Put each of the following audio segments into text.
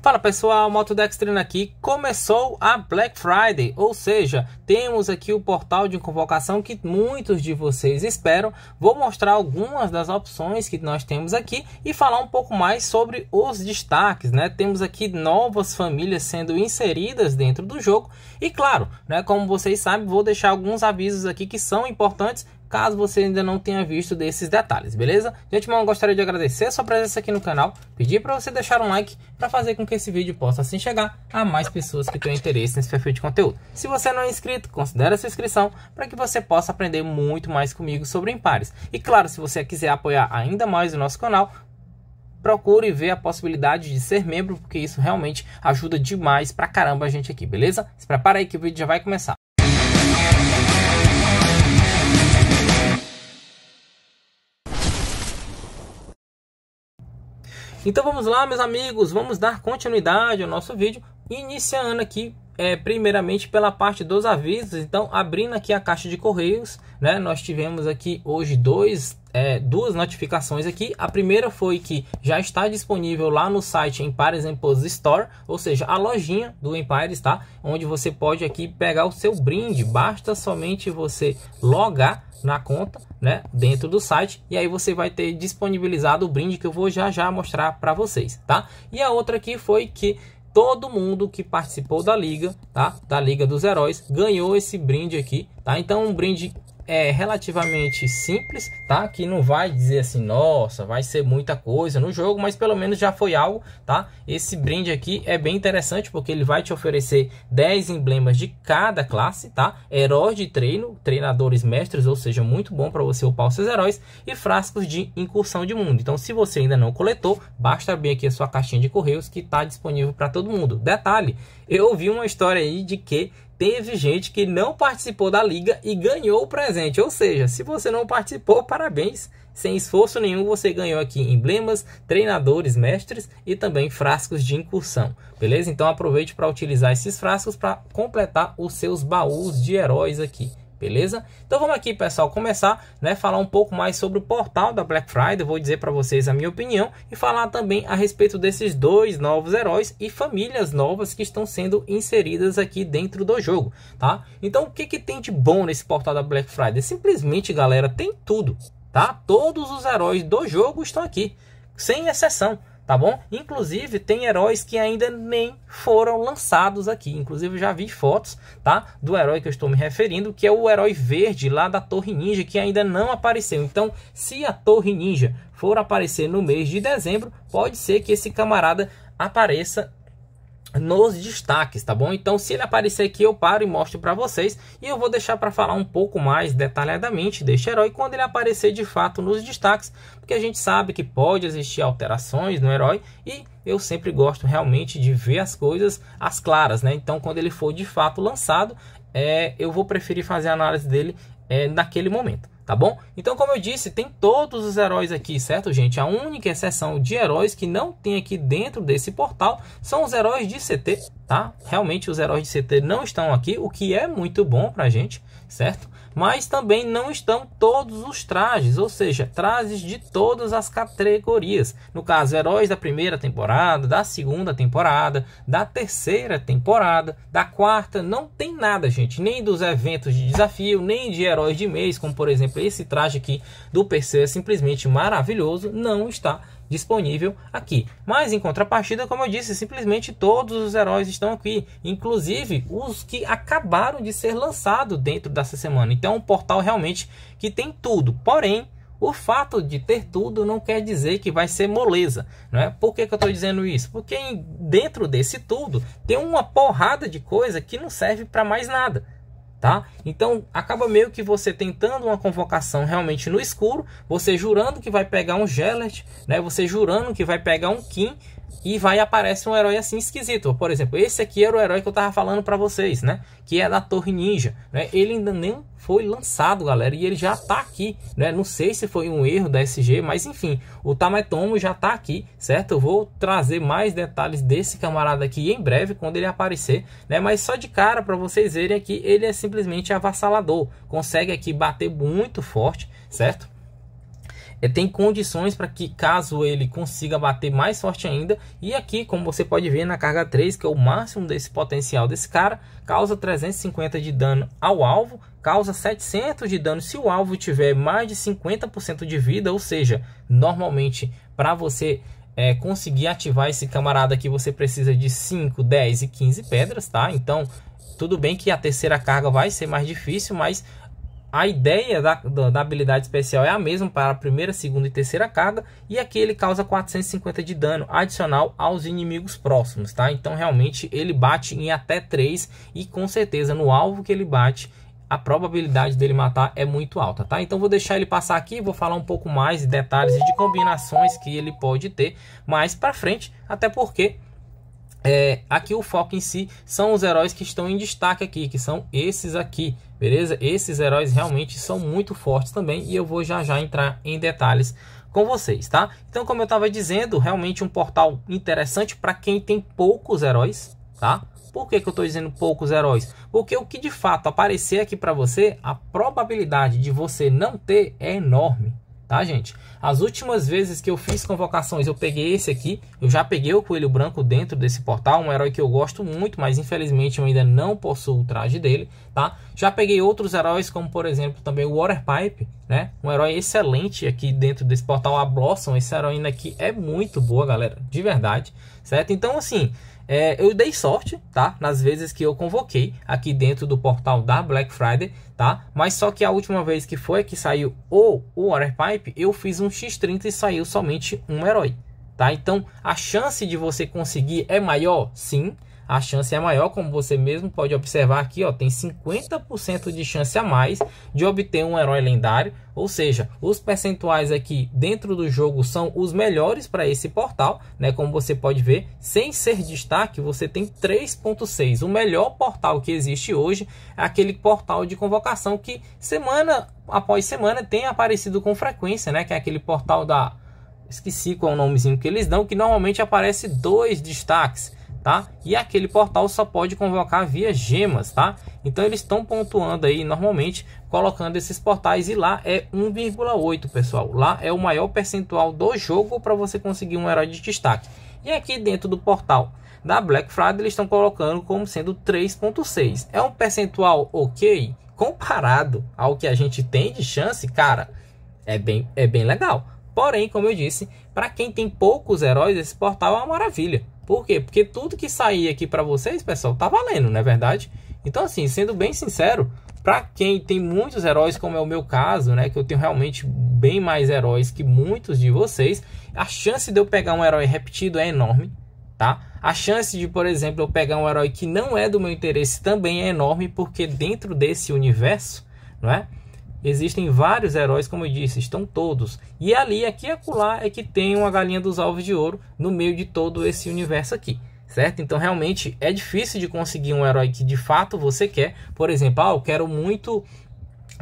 Fala pessoal, Motodextrina aqui. Começou a Black Friday, ou seja, temos aqui o portal de convocação que muitos de vocês esperam. Vou mostrar algumas das opções que nós temos aqui e falar um pouco mais sobre os destaques, né? Temos aqui novas famílias sendo inseridas dentro do jogo e claro, né, como vocês sabem, vou deixar alguns avisos aqui que são importantes caso você ainda não tenha visto desses detalhes, beleza? De antemão, gostaria de agradecer a sua presença aqui no canal, pedir para você deixar um like para fazer com que esse vídeo possa assim chegar a mais pessoas que tenham interesse nesse perfil de conteúdo. Se você não é inscrito, considere sua inscrição para que você possa aprender muito mais comigo sobre impares. E claro, se você quiser apoiar ainda mais o nosso canal, procure ver a possibilidade de ser membro, porque isso realmente ajuda demais pra caramba a gente aqui, beleza? Se prepara aí que o vídeo já vai começar. Então vamos lá, meus amigos, vamos dar continuidade ao nosso vídeo, iniciando aqui é, primeiramente pela parte dos avisos. Então, abrindo aqui a caixa de correios, né, nós tivemos aqui hoje dois, é, duas notificações aqui. A primeira foi que já está disponível lá no site Empire Impulse Store, ou seja, a lojinha do Empire tá? Onde você pode aqui pegar o seu brinde, basta somente você logar na conta, né, dentro do site, e aí você vai ter disponibilizado o brinde que eu vou já já mostrar para vocês, tá? E a outra aqui foi que todo mundo que participou da liga, tá? Da Liga dos Heróis ganhou esse brinde aqui, tá? Então um brinde é relativamente simples, tá? Que não vai dizer assim, nossa, vai ser muita coisa no jogo, mas pelo menos já foi algo, tá? Esse brinde aqui é bem interessante porque ele vai te oferecer 10 emblemas de cada classe, tá? Heróis de treino, treinadores mestres, ou seja, muito bom para você upar os seus heróis e frascos de incursão de mundo. Então, se você ainda não coletou, basta abrir aqui a sua caixinha de correios que está disponível para todo mundo. Detalhe, eu ouvi uma história aí de que teve gente que não participou da liga e ganhou o presente. Ou seja, se você não participou, parabéns. Sem esforço nenhum, você ganhou aqui emblemas, treinadores, mestres e também frascos de incursão. Beleza? Então aproveite para utilizar esses frascos para completar os seus baús de heróis aqui beleza? Então vamos aqui, pessoal, começar, né, falar um pouco mais sobre o portal da Black Friday, vou dizer para vocês a minha opinião e falar também a respeito desses dois novos heróis e famílias novas que estão sendo inseridas aqui dentro do jogo, tá? Então o que que tem de bom nesse portal da Black Friday? Simplesmente, galera, tem tudo, tá? Todos os heróis do jogo estão aqui, sem exceção tá bom? Inclusive tem heróis que ainda nem foram lançados aqui. Inclusive já vi fotos, tá? Do herói que eu estou me referindo, que é o herói verde lá da Torre Ninja, que ainda não apareceu. Então, se a Torre Ninja for aparecer no mês de dezembro, pode ser que esse camarada apareça nos destaques, tá bom? Então, se ele aparecer aqui, eu paro e mostro para vocês. E eu vou deixar para falar um pouco mais detalhadamente deste herói quando ele aparecer de fato nos destaques, porque a gente sabe que pode existir alterações no herói e eu sempre gosto realmente de ver as coisas as claras, né? Então, quando ele for de fato lançado, é, eu vou preferir fazer a análise dele é, naquele momento, tá bom? Então, como eu disse, tem todos os heróis aqui, certo, gente? A única exceção de heróis que não tem aqui dentro desse portal são os heróis de CT, tá? Realmente, os heróis de CT não estão aqui, o que é muito bom pra gente, certo? mas também não estão todos os trajes, ou seja, trajes de todas as categorias. No caso, heróis da primeira temporada, da segunda temporada, da terceira temporada, da quarta, não tem nada, gente, nem dos eventos de desafio, nem de heróis de mês, como por exemplo esse traje aqui do PC, é simplesmente maravilhoso, não está disponível aqui. Mas em contrapartida, como eu disse, simplesmente todos os heróis estão aqui, inclusive os que acabaram de ser lançados dentro dessa semana. Então, é um portal realmente que tem tudo. Porém, o fato de ter tudo não quer dizer que vai ser moleza, não é? Por que, que eu estou dizendo isso? Porque dentro desse tudo tem uma porrada de coisa que não serve para mais nada tá? Então acaba meio que você tentando uma convocação realmente no escuro, você jurando que vai pegar um Gelert, né? Você jurando que vai pegar um Kim, e vai aparece um herói assim esquisito. Por exemplo, esse aqui era o herói que eu tava falando para vocês, né? Que é da Torre Ninja, né? Ele ainda nem foi lançado, galera, e ele já tá aqui, né? Não sei se foi um erro da SG, mas enfim, o Tametomo já tá aqui, certo? Eu vou trazer mais detalhes desse camarada aqui em breve quando ele aparecer, né? Mas só de cara para vocês verem aqui, ele é simplesmente avassalador. Consegue aqui bater muito forte, certo? é, tem condições para que caso ele consiga bater mais forte ainda. E aqui, como você pode ver na carga 3, que é o máximo desse potencial desse cara, causa 350 de dano ao alvo, causa 700 de dano se o alvo tiver mais de 50% de vida, ou seja, normalmente para você é, conseguir ativar esse camarada aqui, você precisa de 5, 10 e 15 pedras, tá? Então, tudo bem que a terceira carga vai ser mais difícil, mas a ideia da, da, habilidade especial é a mesma para a primeira, segunda e terceira carga, e aqui ele causa 450 de dano adicional aos inimigos próximos, tá? Então realmente ele bate em até 3 e com certeza no alvo que ele bate a probabilidade dele matar é muito alta, tá? Então vou deixar ele passar aqui, vou falar um pouco mais de detalhes e de combinações que ele pode ter mais para frente, até porque é, aqui o foco em si são os heróis que estão em destaque aqui, que são esses aqui, beleza? Esses heróis realmente são muito fortes também e eu vou já já entrar em detalhes com vocês, tá? Então, como eu estava dizendo, realmente um portal interessante para quem tem poucos heróis, tá? Por que, que eu estou dizendo poucos heróis? Porque o que de fato aparecer aqui para você, a probabilidade de você não ter é enorme, tá, gente? As últimas vezes que eu fiz convocações, eu peguei esse aqui, eu já peguei o Coelho Branco dentro desse portal, um herói que eu gosto muito, mas infelizmente eu ainda não possuo o traje dele, tá? Já peguei outros heróis, como por exemplo também o Waterpipe, né? Um herói excelente aqui dentro desse portal, a Blossom, essa heroína aqui é muito boa, galera, de verdade, certo? Então, assim, é, eu dei sorte, tá? Nas vezes que eu convoquei aqui dentro do portal da Black Friday, tá? Mas só que a última vez que foi que saiu o Waterpipe, eu fiz um X30 e saiu somente um herói, tá? Então, a chance de você conseguir é maior, sim, a chance é maior, como você mesmo pode observar aqui, ó, tem 50% de chance a mais de obter um herói lendário, ou seja, os percentuais aqui dentro do jogo são os melhores para esse portal, né? Como você pode ver, sem ser destaque, você tem 3.6. O melhor portal que existe hoje é aquele portal de convocação que semana após semana tem aparecido com frequência, né? Que é aquele portal da esqueci qual o nomezinho que eles dão, que normalmente aparece dois destaques tá? E aquele portal só pode convocar via gemas, tá? Então eles estão pontuando aí normalmente colocando esses portais e lá é 1,8, pessoal. Lá é o maior percentual do jogo para você conseguir um herói de destaque. E aqui dentro do portal da Black Friday eles estão colocando como sendo 3.6. É um percentual ok comparado ao que a gente tem de chance, cara. É bem é bem legal. Porém, como eu disse, para quem tem poucos heróis, esse portal é uma maravilha. Por quê? Porque tudo que sair aqui para vocês, pessoal, tá valendo, não é verdade? Então, assim, sendo bem sincero, para quem tem muitos heróis, como é o meu caso, né, que eu tenho realmente bem mais heróis que muitos de vocês, a chance de eu pegar um herói repetido é enorme, tá? A chance de, por exemplo, eu pegar um herói que não é do meu interesse também é enorme, porque dentro desse universo, não é? Existem vários heróis, como eu disse, estão todos. E ali, aqui e acolá, é que tem uma galinha dos alvos de ouro no meio de todo esse universo aqui. Certo? Então realmente é difícil de conseguir um herói que de fato você quer. Por exemplo, ah, eu quero muito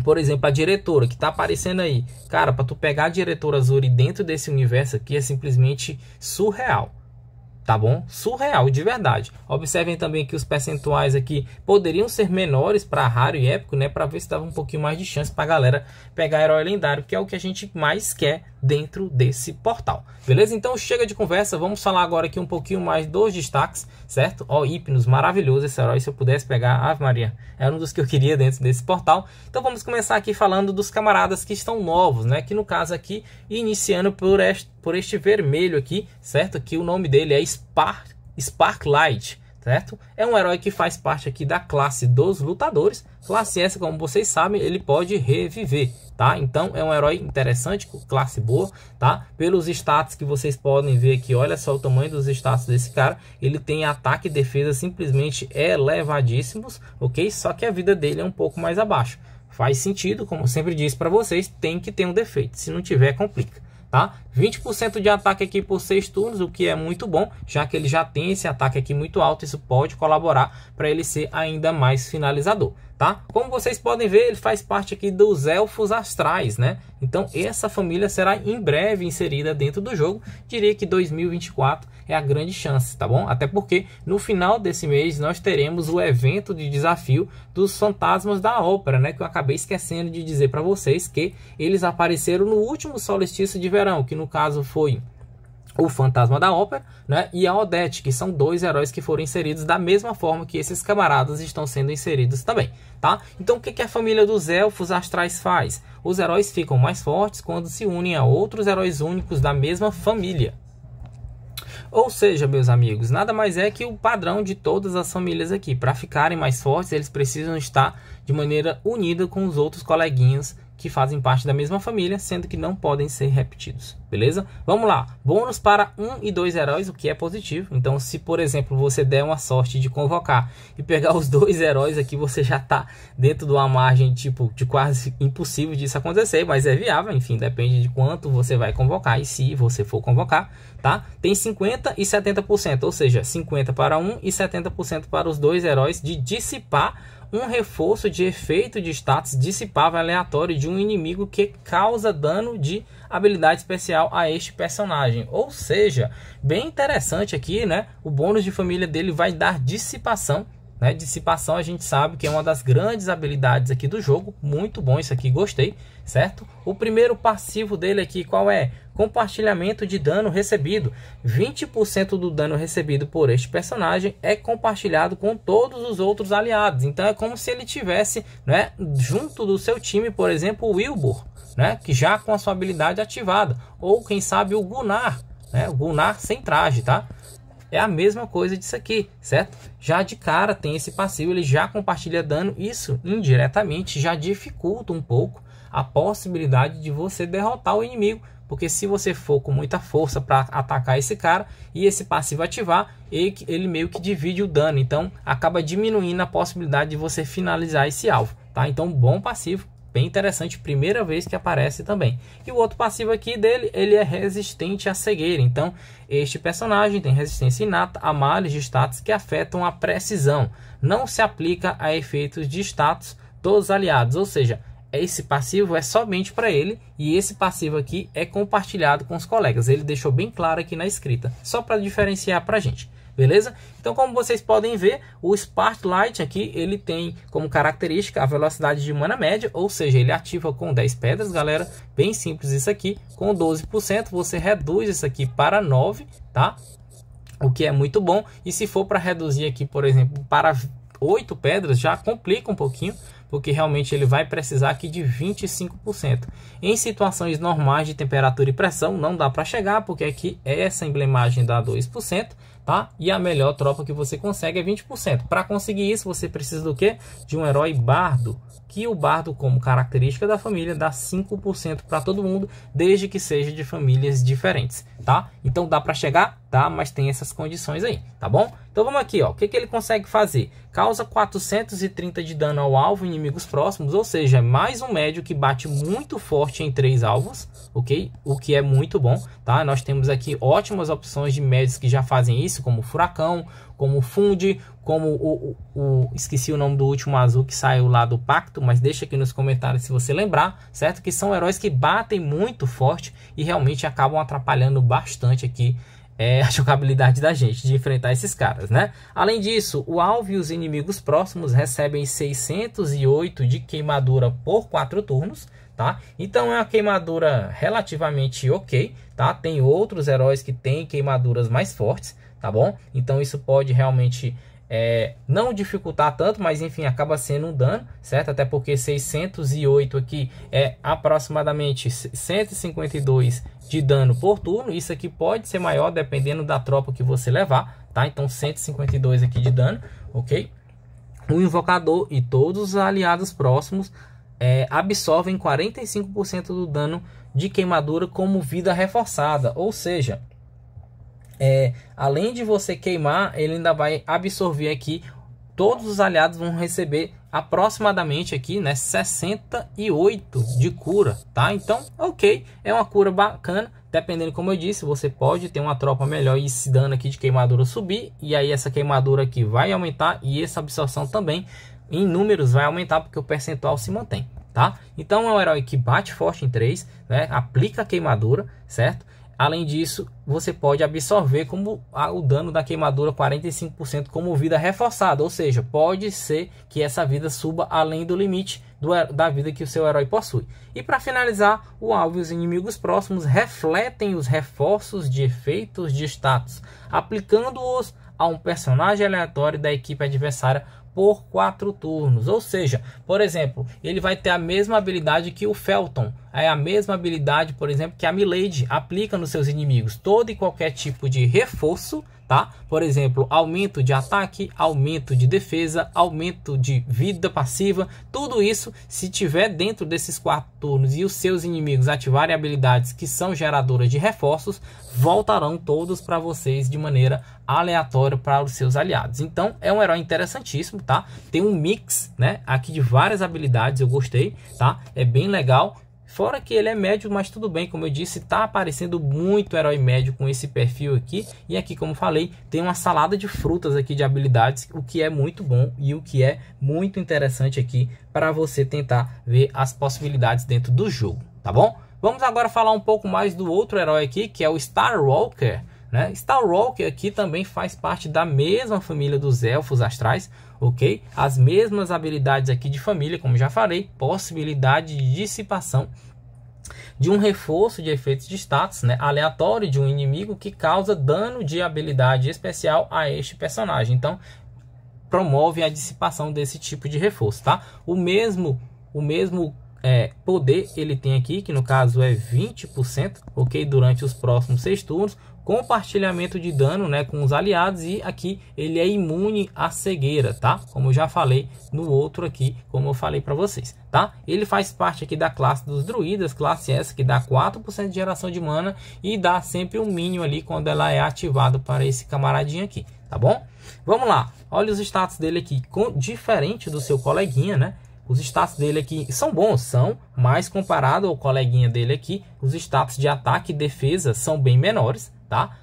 por exemplo, a diretora que está aparecendo aí. Cara, para tu pegar a diretora Azuri dentro desse universo aqui é simplesmente surreal tá bom? Surreal, de verdade. Observem também que os percentuais aqui poderiam ser menores para raro e épico, né? Para ver se dava um pouquinho mais de chance para a galera pegar herói lendário, que é o que a gente mais quer dentro desse portal. Beleza? Então chega de conversa, vamos falar agora aqui um pouquinho mais dos destaques, certo? Ó, Hipnos, maravilhoso esse herói, se eu pudesse pegar, Ave Maria, era um dos que eu queria dentro desse portal. Então vamos começar aqui falando dos camaradas que estão novos, né? Que no caso aqui, iniciando por este, por este vermelho aqui, certo? Que o nome dele é Spark, Sparklight certo? É um herói que faz parte aqui da classe dos lutadores. Classe essa, como vocês sabem, ele pode reviver, tá? Então é um herói interessante, classe boa, tá? Pelos status que vocês podem ver aqui, olha só o tamanho dos status desse cara. Ele tem ataque e defesa simplesmente elevadíssimos, ok? Só que a vida dele é um pouco mais abaixo. Faz sentido, como sempre disse para vocês, tem que ter um defeito. Se não tiver, complica, tá? 20% de ataque aqui por 6 turnos, o que é muito bom, já que ele já tem esse ataque aqui muito alto, isso pode colaborar para ele ser ainda mais finalizador, tá? Como vocês podem ver, ele faz parte aqui dos Elfos Astrais, né? Então essa família será em breve inserida dentro do jogo, diria que 2024 é a grande chance, tá bom? Até porque no final desse mês nós teremos o evento de desafio dos Fantasmas da Ópera, né? Que eu acabei esquecendo de dizer para vocês que eles apareceram no último solstício de verão, que no no caso foi o Fantasma da Ópera, né, e a Odete, que são dois heróis que foram inseridos da mesma forma que esses camaradas estão sendo inseridos também, tá? Então o que, que a família dos Elfos Astrais faz? Os heróis ficam mais fortes quando se unem a outros heróis únicos da mesma família. Ou seja, meus amigos, nada mais é que o padrão de todas as famílias aqui. Para ficarem mais fortes, eles precisam estar de maneira unida com os outros coleguinhas que fazem parte da mesma família, sendo que não podem ser repetidos, beleza? Vamos lá, bônus para um e dois heróis, o que é positivo. Então, se por exemplo você der uma sorte de convocar e pegar os dois heróis aqui, você já está dentro de uma margem tipo de quase impossível disso acontecer, mas é viável. Enfim, depende de quanto você vai convocar e se você for convocar, tá? Tem 50 e 70%, ou seja, 50 para um e 70% para os dois heróis de dissipar um reforço de efeito de status dissipável aleatório de um inimigo que causa dano de habilidade especial a este personagem. Ou seja, bem interessante aqui, né? O bônus de família dele vai dar dissipação né? Dissipação a gente sabe que é uma das grandes habilidades aqui do jogo. Muito bom isso aqui, gostei, certo? O primeiro passivo dele aqui qual é? Compartilhamento de dano recebido. 20% do dano recebido por este personagem é compartilhado com todos os outros aliados. Então é como se ele tivesse, né, junto do seu time, por exemplo, o Wilbur, né, que já com a sua habilidade ativada, ou quem sabe o Gunnar, né? O Gunnar sem traje, tá? É a mesma coisa disso aqui, certo? Já de cara tem esse passivo, ele já compartilha dano, isso indiretamente já dificulta um pouco a possibilidade de você derrotar o inimigo, porque se você for com muita força para atacar esse cara e esse passivo ativar, ele, ele meio que divide o dano, então acaba diminuindo a possibilidade de você finalizar esse alvo, tá? Então, bom passivo, Bem interessante, primeira vez que aparece também. E o outro passivo aqui dele, ele é resistente à cegueira. Então, este personagem tem resistência inata a males de status que afetam a precisão. Não se aplica a efeitos de status dos aliados, ou seja, esse passivo é somente para ele e esse passivo aqui é compartilhado com os colegas. Ele deixou bem claro aqui na escrita, só para diferenciar para a gente beleza? Então, como vocês podem ver, o light aqui, ele tem como característica a velocidade de mana média, ou seja, ele ativa com 10 pedras, galera, bem simples isso aqui, com 12% você reduz isso aqui para 9, tá? O que é muito bom, e se for para reduzir aqui, por exemplo, para 8 pedras, já complica um pouquinho, porque realmente ele vai precisar aqui de 25%. Em situações normais de temperatura e pressão, não dá para chegar, porque aqui é essa emblemagem dá 2%, tá? E a melhor tropa que você consegue é 20%. Para conseguir isso, você precisa do quê? De um herói bardo, que o bardo, como característica da família, dá 5% para todo mundo, desde que seja de famílias diferentes, tá? Então dá para chegar? Dá, mas tem essas condições aí, tá bom? Então vamos aqui, ó. O que, que ele consegue fazer? Causa 430 de dano ao alvo inimigos próximos, ou seja, é mais um médio que bate muito forte em três alvos, ok? O que é muito bom, tá? Nós temos aqui ótimas opções de médios que já fazem isso, como o Furacão, como o Funde, como o, o, o, Esqueci o nome do último azul que saiu lá do Pacto, mas deixa aqui nos comentários se você lembrar, certo? Que são heróis que batem muito forte e realmente acabam atrapalhando bastante aqui é, a jogabilidade da gente de enfrentar esses caras, né? Além disso, o alvo e os inimigos próximos recebem 608 de queimadura por 4 turnos, tá? Então é uma queimadura relativamente ok, tá? Tem outros heróis que têm queimaduras mais fortes, tá bom? Então isso pode realmente é, não dificultar tanto, mas enfim, acaba sendo um dano, certo? Até porque 608 aqui é aproximadamente 152 de dano por turno. Isso aqui pode ser maior dependendo da tropa que você levar, tá? Então 152 aqui de dano, ok? O invocador e todos os aliados próximos é, absorvem 45% do dano de queimadura como vida reforçada, ou seja, é, além de você queimar, ele ainda vai absorver aqui. Todos os aliados vão receber aproximadamente aqui, né, 68 de cura, tá? Então, ok, é uma cura bacana. Dependendo, como eu disse, você pode ter uma tropa melhor e esse dano aqui de queimadura subir. E aí essa queimadura aqui vai aumentar e essa absorção também em números vai aumentar porque o percentual se mantém, tá? Então é um herói que bate forte em 3, né? Aplica a queimadura, certo? Além disso, você pode absorver como o dano da queimadura 45% como vida reforçada, ou seja, pode ser que essa vida suba além do limite do, da vida que o seu herói possui. E para finalizar, o alvo e os inimigos próximos refletem os reforços de efeitos de status, aplicando-os a um personagem aleatório da equipe adversária por quatro turnos. Ou seja, por exemplo, ele vai ter a mesma habilidade que o Felton. É a mesma habilidade, por exemplo, que a Milady aplica nos seus inimigos. Todo e qualquer tipo de reforço tá? Por exemplo, aumento de ataque, aumento de defesa, aumento de vida passiva, tudo isso se tiver dentro desses quatro turnos e os seus inimigos ativarem habilidades que são geradoras de reforços, voltarão todos para vocês de maneira aleatória para os seus aliados. Então, é um herói interessantíssimo, tá? Tem um mix, né, aqui de várias habilidades, eu gostei, tá? É bem legal Fora que ele é médio, mas tudo bem, como eu disse, tá aparecendo muito herói médio com esse perfil aqui. E aqui, como falei, tem uma salada de frutas aqui de habilidades, o que é muito bom e o que é muito interessante aqui para você tentar ver as possibilidades dentro do jogo, tá bom? Vamos agora falar um pouco mais do outro herói aqui, que é o Star Walker. Né? Star Walker aqui também faz parte da mesma família dos Elfos Astrais, ok? As mesmas habilidades aqui de família, como já falei, possibilidade de dissipação de um reforço de efeitos de status né, aleatório de um inimigo que causa dano de habilidade especial a este personagem. Então, promove a dissipação desse tipo de reforço, tá? O mesmo, o mesmo é, poder ele tem aqui, que no caso é 20%, ok? Durante os próximos seis turnos, compartilhamento de dano né, com os aliados e aqui ele é imune à cegueira, tá? Como eu já falei no outro aqui, como eu falei para vocês, tá? Ele faz parte aqui da classe dos druidas, classe S, que dá 4% de geração de mana e dá sempre um mínimo ali quando ela é ativada para esse camaradinho aqui, tá bom? Vamos lá, olha os status dele aqui, com, diferente do seu coleguinha, né? Os status dele aqui são bons, são, mas comparado ao coleguinha dele aqui, os status de ataque e defesa são bem menores, tá?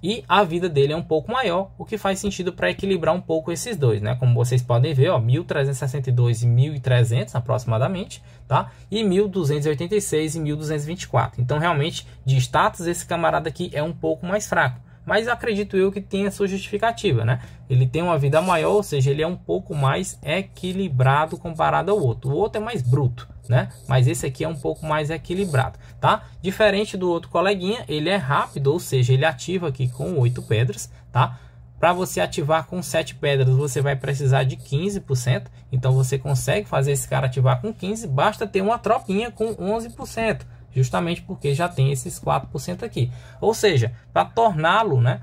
E a vida dele é um pouco maior, o que faz sentido para equilibrar um pouco esses dois, né? Como vocês podem ver, ó, 1362 e 1300 aproximadamente, tá? E 1286 e 1224. Então, realmente, de status, esse camarada aqui é um pouco mais fraco mas acredito eu que tenha sua justificativa, né? Ele tem uma vida maior, ou seja, ele é um pouco mais equilibrado comparado ao outro. O outro é mais bruto, né? Mas esse aqui é um pouco mais equilibrado, tá? Diferente do outro coleguinha, ele é rápido, ou seja, ele ativa aqui com 8 pedras, tá? Para você ativar com 7 pedras, você vai precisar de 15%. Então você consegue fazer esse cara ativar com 15, basta ter uma tropinha com 11%, justamente porque já tem esses 4% aqui. Ou seja, para torná-lo, né,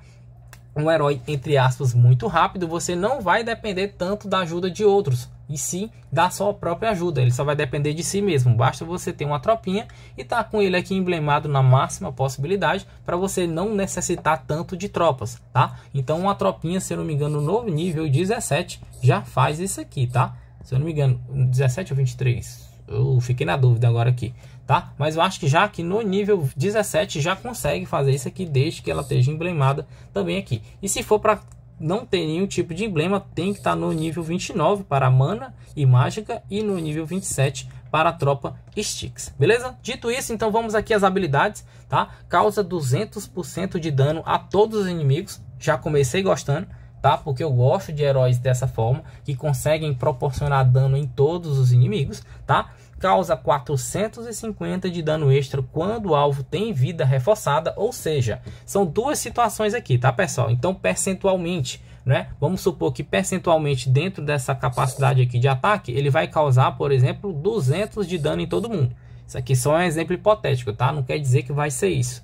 um herói entre aspas muito rápido, você não vai depender tanto da ajuda de outros e sim da sua própria ajuda. Ele só vai depender de si mesmo. Basta você ter uma tropinha e estar tá com ele aqui emblemado na máxima possibilidade para você não necessitar tanto de tropas, tá? Então uma tropinha, se eu não me engano, no nível 17 já faz isso aqui, tá? Se eu não me engano, 17 ou 23? Eu fiquei na dúvida agora aqui, tá? Mas eu acho que já que no nível 17 já consegue fazer isso aqui desde que ela esteja emblemada também aqui. E se for para não tem nenhum tipo de emblema, tem que estar tá no nível 29 para mana e mágica e no nível 27 para a tropa Sticks, beleza? Dito isso, então vamos aqui às habilidades, tá? Causa 200% de dano a todos os inimigos, já comecei gostando, tá? Porque eu gosto de heróis dessa forma, que conseguem proporcionar dano em todos os inimigos, tá? causa 450 de dano extra quando o alvo tem vida reforçada, ou seja, são duas situações aqui, tá pessoal? Então percentualmente, né? Vamos supor que percentualmente dentro dessa capacidade aqui de ataque, ele vai causar, por exemplo, 200 de dano em todo mundo. Isso aqui só é um exemplo hipotético, tá? Não quer dizer que vai ser isso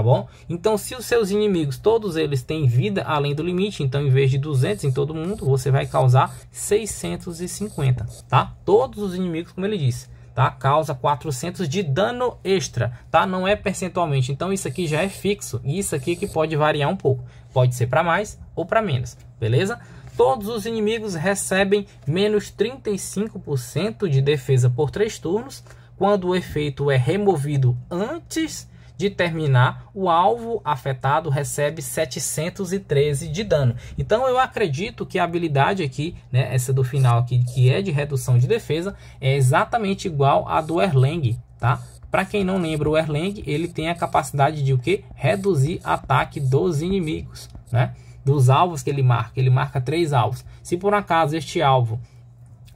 tá bom? Então, se os seus inimigos, todos eles têm vida além do limite, então em vez de 200 em todo mundo, você vai causar 650, tá? Todos os inimigos, como ele disse, tá? Causa 400 de dano extra, tá? Não é percentualmente, então isso aqui já é fixo, e isso aqui que pode variar um pouco, pode ser para mais ou para menos, beleza? Todos os inimigos recebem menos 35% de defesa por 3 turnos, quando o efeito é removido antes de terminar, o alvo afetado recebe 713 de dano. Então eu acredito que a habilidade aqui, né, essa do final aqui, que é de redução de defesa, é exatamente igual à do Erlang, tá? Para quem não lembra, o Erlang, ele tem a capacidade de o que? Reduzir ataque dos inimigos, né? Dos alvos que ele marca, ele marca três alvos. Se por acaso este alvo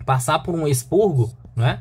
passar por um expurgo, né?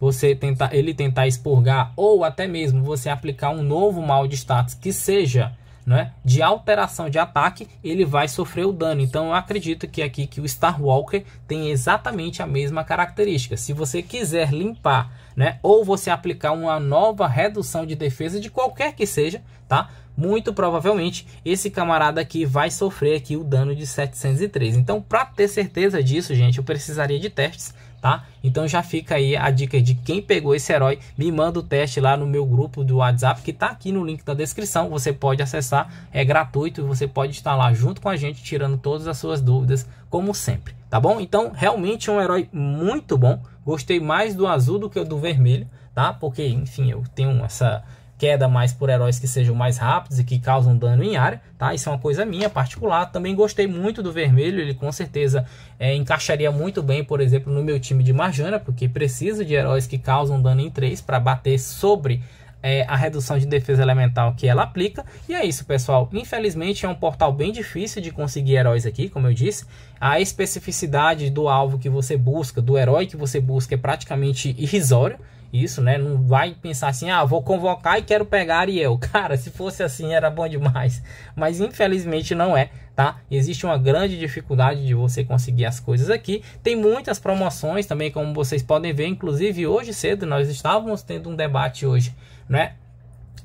você tentar, ele tentar expurgar ou até mesmo você aplicar um novo mal de status que seja né, de alteração de ataque, ele vai sofrer o dano. Então eu acredito que aqui que o Star Walker tem exatamente a mesma característica. Se você quiser limpar, né, ou você aplicar uma nova redução de defesa de qualquer que seja, tá? muito provavelmente esse camarada aqui vai sofrer aqui o dano de 703. Então, para ter certeza disso, gente, eu precisaria de testes, tá? Então já fica aí a dica de quem pegou esse herói, me manda o teste lá no meu grupo do WhatsApp, que tá aqui no link da descrição, você pode acessar, é gratuito, você pode estar lá junto com a gente, tirando todas as suas dúvidas, como sempre, tá bom? Então, realmente é um herói muito bom, gostei mais do azul do que do vermelho, tá? Porque, enfim, eu tenho essa queda mais por heróis que sejam mais rápidos e que causam dano em área, tá? Isso é uma coisa minha particular. Também gostei muito do vermelho, ele com certeza é, encaixaria muito bem, por exemplo, no meu time de Marjana, porque preciso de heróis que causam dano em 3 para bater sobre é, a redução de defesa elemental que ela aplica. E é isso, pessoal. Infelizmente é um portal bem difícil de conseguir heróis aqui, como eu disse. A especificidade do alvo que você busca, do herói que você busca, é praticamente irrisória isso, né? Não vai pensar assim, ah, vou convocar e quero pegar Ariel. Cara, se fosse assim era bom demais. Mas infelizmente não é, tá? Existe uma grande dificuldade de você conseguir as coisas aqui. Tem muitas promoções também, como vocês podem ver. Inclusive hoje cedo nós estávamos tendo um debate hoje, né?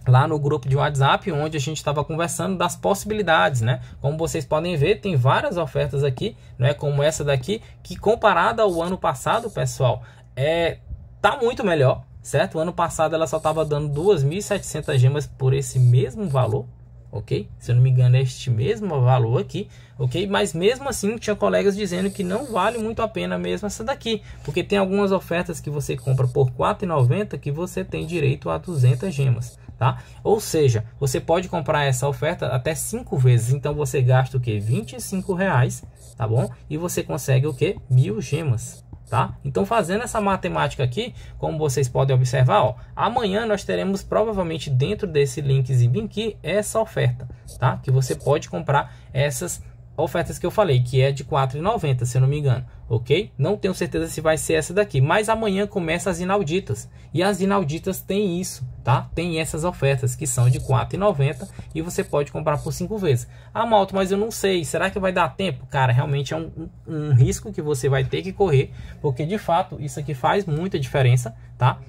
lá no grupo de WhatsApp, onde a gente estava conversando das possibilidades, né? Como vocês podem ver, tem várias ofertas aqui, né? Como essa daqui, que comparada ao ano passado, pessoal, é Tá muito melhor, certo? O ano passado ela só estava dando 2.700 gemas por esse mesmo valor, ok? Se eu não me engano é este mesmo valor aqui, ok? Mas mesmo assim tinha colegas dizendo que não vale muito a pena mesmo essa daqui, porque tem algumas ofertas que você compra por 4,90 que você tem direito a 200 gemas, tá? Ou seja, você pode comprar essa oferta até 5 vezes, então você gasta o que? 25 reais, tá bom? E você consegue o que? Mil gemas, Tá? Então, fazendo essa matemática aqui, como vocês podem observar, ó, amanhã nós teremos provavelmente dentro desse link Zibinqui essa oferta, tá? Que você pode comprar essas ofertas que eu falei, que é de R$4,90, se eu não me engano ok? Não tenho certeza se vai ser essa daqui, mas amanhã começa as inauditas. E as inauditas têm isso, tá? Tem essas ofertas que são de R$4,90 e você pode comprar por cinco vezes. Ah, Malto, mas eu não sei, será que vai dar tempo? Cara, realmente é um, um, um risco que você vai ter que correr, porque de fato isso aqui faz muita diferença, tá?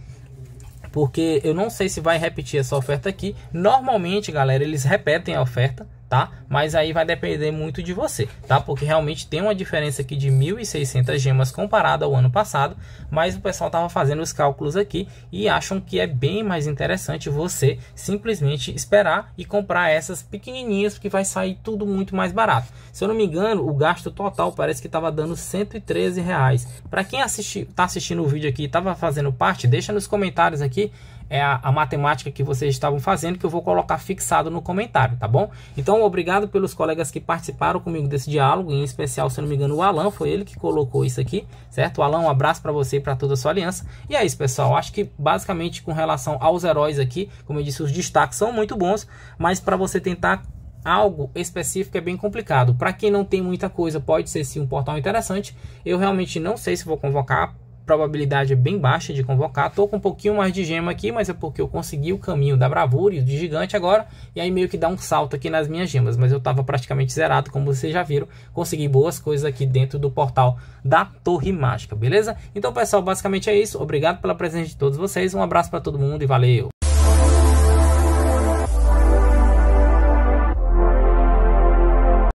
Porque eu não sei se vai repetir essa oferta aqui. Normalmente, galera, eles repetem a oferta, tá? Mas aí vai depender muito de você, tá? Porque realmente tem uma diferença aqui de 1.600 gemas comparada ao ano passado, mas o pessoal tava fazendo os cálculos aqui e acham que é bem mais interessante você simplesmente esperar e comprar essas pequenininhas que vai sair tudo muito mais barato. Se eu não me engano, o gasto total parece que tava dando 113 reais. Para quem assisti, tá assistindo o vídeo aqui e tava fazendo parte, deixa nos comentários aqui é a, a matemática que vocês estavam fazendo, que eu vou colocar fixado no comentário, tá bom? Então, obrigado pelos colegas que participaram comigo desse diálogo, em especial, se não me engano, o Alan, foi ele que colocou isso aqui, certo? Alan, um abraço para você e para toda a sua aliança. E é isso, pessoal. Acho que basicamente com relação aos heróis aqui, como eu disse, os destaques são muito bons, mas para você tentar algo específico é bem complicado. Para quem não tem muita coisa, pode ser sim um portal interessante. Eu realmente não sei se vou convocar probabilidade é bem baixa de convocar. Tô com um pouquinho mais de gema aqui, mas é porque eu consegui o caminho da bravura e de gigante agora, e aí meio que dá um salto aqui nas minhas gemas, mas eu tava praticamente zerado, como vocês já viram. Consegui boas coisas aqui dentro do portal da Torre Mágica, beleza? Então, pessoal, basicamente é isso. Obrigado pela presença de todos vocês. Um abraço para todo mundo e valeu.